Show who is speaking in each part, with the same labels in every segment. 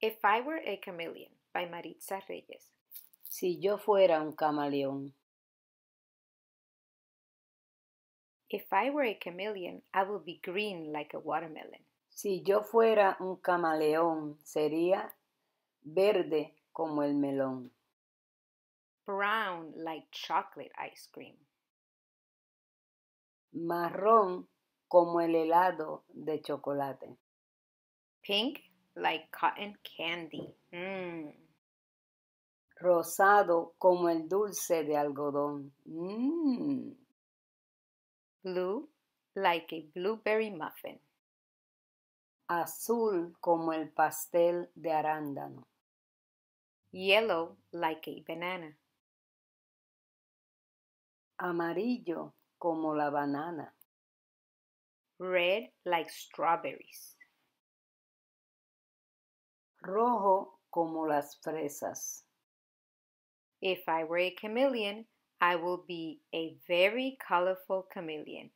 Speaker 1: If I Were a Chameleon by Maritza Reyes. Si yo fuera un camaleón. If I were a chameleon, I would be green like a watermelon. Si yo fuera un camaleón, sería
Speaker 2: verde como el melón.
Speaker 1: Brown like chocolate ice cream.
Speaker 2: Marrón como el helado de chocolate. Pink like cotton candy. Mm. Rosado como el dulce de algodón. Mm. Blue like a blueberry muffin. Azul como el pastel de arándano.
Speaker 1: Yellow like a banana.
Speaker 2: Amarillo como la banana. Red like strawberries rojo como las fresas.
Speaker 1: If I were a chameleon, I will be a very colorful chameleon.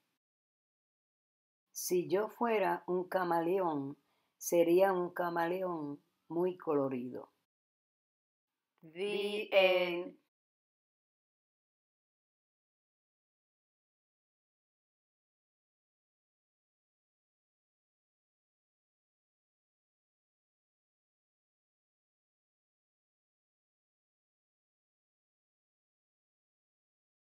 Speaker 2: Si yo fuera un camaleón, sería un camaleón muy colorido. The